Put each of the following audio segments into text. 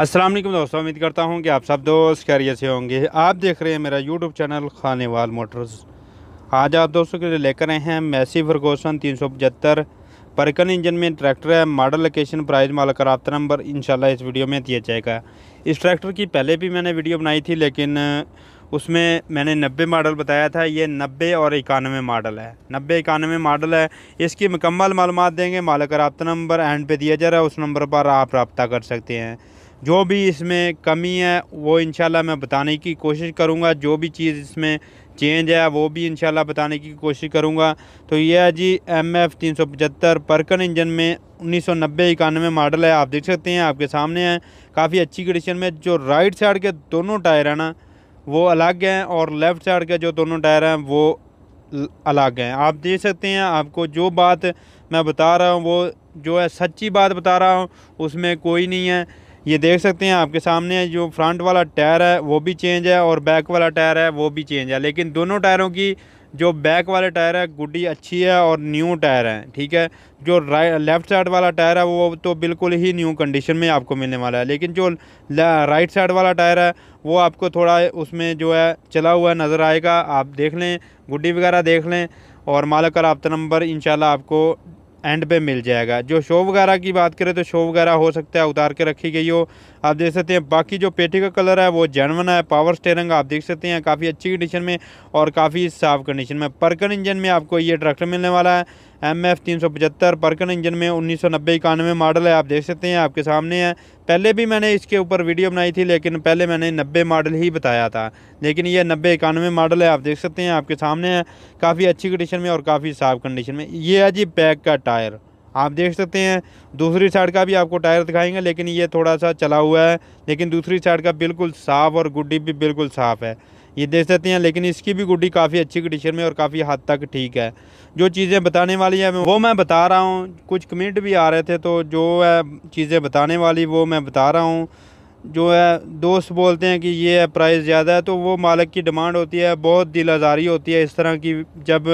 असलम दोस्तों उम्मीद करता हूँ कि आप सब दोस्त कैरियर से होंगे आप देख रहे हैं मेरा यूट्यूब चैनल खाने वाल मोटर्स आज आप दोस्तों के लिए लेकर आए हैं मैसी फरगोसन तीन सौ पचहत्तर परकन इंजन में ट्रैक्टर है मॉडल लोकेशन प्राइस मालक रबता नंबर इंशाल्लाह इस वीडियो में दिया जाएगा इस ट्रैक्टर की पहले भी मैंने वीडियो बनाई थी लेकिन उसमें मैंने नब्बे मॉडल बताया था ये नब्बे और इक्यानवे मॉडल है नब्बे इक्यानवे मॉडल है इसकी मुकम्मल मालूम देंगे मालक रबता नंबर एंड पे दिया जा रहा है उस नंबर पर आप रबता कर सकते हैं जो भी इसमें कमी है वो इन मैं बताने की कोशिश करूँगा जो भी चीज़ इसमें चेंज है वो भी इन बताने की कोशिश करूँगा तो ये है जी एम एफ़ तीन सौ पचहत्तर परकन इंजन में उन्नीस सौ नब्बे इक्यानवे मॉडल है आप देख सकते हैं आपके सामने है काफ़ी अच्छी कंडीशन में जो राइट साइड के दोनों टायर हैं ना वो अलग हैं और लेफ़्ट साइड के जो दोनों टायर हैं वो अलग हैं आप देख सकते हैं आपको जो बात मैं बता रहा हूँ वो जो है सच्ची बात बता रहा हूँ उसमें कोई नहीं है ये देख सकते हैं आपके सामने जो फ्रंट वाला टायर है वो भी चेंज है और बैक वाला टायर है वो भी चेंज है लेकिन दोनों टायरों की जो बैक वाला टायर है गुड्डी अच्छी है और न्यू टायर है ठीक है जो राइट लेफ़्ट साइड वाला टायर है वो तो बिल्कुल ही न्यू कंडीशन में आपको मिलने वाला है लेकिन जो राइट साइड वाला टायर है वो आपको थोड़ा उसमें जो है चला हुआ नज़र आएगा आप देख लें गुड्डी वगैरह देख लें और मालक का रबता नंबर इन आपको एंड पे मिल जाएगा जो शो वगैरह की बात करें तो शो वगैरह हो सकता है उतार के रखी गई हो आप देख सकते हैं बाकी जो पेटी का कलर है वो जैनवन है पावर स्टेरिंग आप देख सकते हैं काफ़ी अच्छी कंडीशन में और काफ़ी साफ कंडीशन में परकन इंजन में आपको ये ट्रैक्टर मिलने वाला है एम एफ तीन सौ पचहत्तर परकन इंजन में उन्नीस सौ नब्बे इक्यानवे मॉडल है आप देख सकते हैं आपके सामने है पहले भी मैंने इसके ऊपर वीडियो बनाई थी लेकिन पहले मैंने नब्बे मॉडल ही बताया था लेकिन ये नब्बे इक्यानवे मॉडल है आप देख सकते हैं आपके सामने है काफ़ी अच्छी कंडीशन में और काफ़ी साफ कंडीशन में ये है जी बैक का टायर आप देख सकते हैं दूसरी साइड का भी आपको टायर दिखाएंगे लेकिन ये थोड़ा सा चला हुआ है लेकिन दूसरी साइड का बिल्कुल साफ़ और गुड्डी भी बिल्कुल साफ़ है ये देख सकते हैं लेकिन इसकी भी गुड्डी काफ़ी अच्छी कंडीशन में और काफ़ी हद तक ठीक है जो चीज़ें बताने वाली है वो मैं बता रहा हूँ कुछ कमेंट भी आ रहे थे तो जो है चीज़ें बताने वाली वो मैं बता रहा हूँ जो है दोस्त बोलते हैं कि ये प्राइस ज़्यादा है तो वो मालिक की डिमांड होती है बहुत दिल आज़ारी होती है इस तरह की जब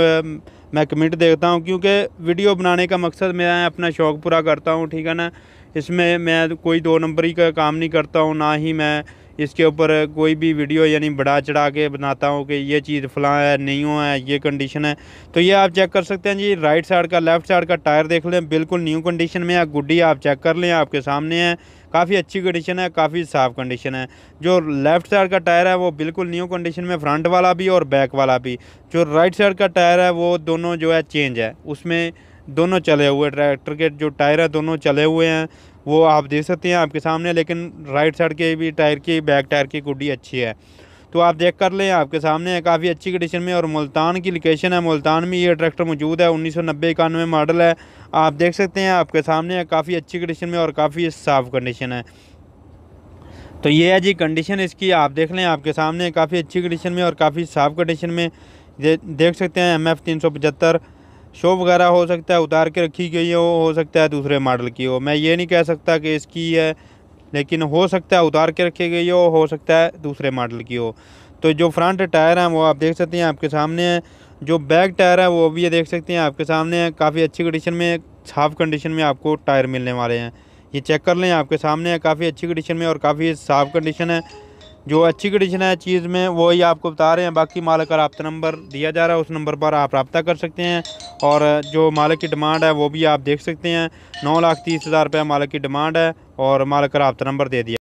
मैं कमेंट देखता हूँ क्योंकि वीडियो बनाने का मकसद मैं अपना शौक़ पूरा करता हूँ ठीक है ना इसमें मैं कोई दो नंबरी का काम नहीं करता हूँ ना ही मैं इसके ऊपर कोई भी वीडियो यानी बढ़ा चढ़ा के बनाता हूँ कि ये चीज़ फलां है नहीं हो है ये कंडीशन है तो ये आप चेक कर सकते हैं जी राइट साइड का लेफ़्ट साइड का टायर देख लें बिल्कुल न्यू कंडीशन में है गुड्डी आप चेक कर लें आपके सामने है काफ़ी अच्छी कंडीशन है काफ़ी साफ कंडीशन है जो लेफ़्ट साइड का टायर है वो बिल्कुल न्यू कंडीशन में फ्रंट वाला भी और बैक वाला भी जो राइट साइड का टायर है वो दोनों जो है चेंज है उसमें दोनों चले हुए ट्रैक्टर के जो टायर है दोनों चले हुए हैं वो आप देख सकते हैं आपके सामने लेकिन राइट साइड के भी टायर की बैक टायर की गुड्डी अच्छी है तो आप देख कर लें आपके सामने है काफ़ी अच्छी कंडीशन में और मुल्तान की लोकेशन है मुल्तान में ये ट्रैक्टर मौजूद है उन्नीस सौ नब्बे इक्यानवे मॉडल है आप देख सकते हैं आपके सामने है काफ़ी अच्छी कंडीशन में और काफ़ी साफ़ कंडीशन है तो ये है जी कंडीशन इसकी आप देख लें आपके सामने काफ़ी अच्छी कंडीशन में और काफ़ी साफ़ कंडीशन में देख सकते हैं एम एफ़ तीन सौ पचहत्तर शो वगैरह हो सकता है उतार के रखी गई हो हो सकता है दूसरे मॉडल की हो मैं ये नहीं कह सकता कि इसकी है लेकिन हो सकता है उतार के रखी गई हो हो सकता है दूसरे मॉडल की हो तो जो फ्रंट टायर हैं वो आप देख सकते हैं आपके सामने है जो बैक टायर है वो भी ये देख सकते हैं आपके सामने है काफ़ी अच्छी कंडीशन में साफ कंडीशन में आपको टायर मिलने वाले हैं ये चेक कर लें आपके सामने है काफ़ी अच्छी कंडीशन में और काफ़ी साफ कंडीशन है जो अच्छी कंडीशन है चीज़ में वही आपको बता रहे हैं बाकी मालिक का रबता नंबर दिया जा रहा है उस नंबर पर आप रबता कर सकते हैं और जो मालिक की डिमांड है वो भी आप देख सकते हैं नौ लाख तीस हज़ार रुपये मालिक की डिमांड है और मालिक का रबता नंबर दे दिया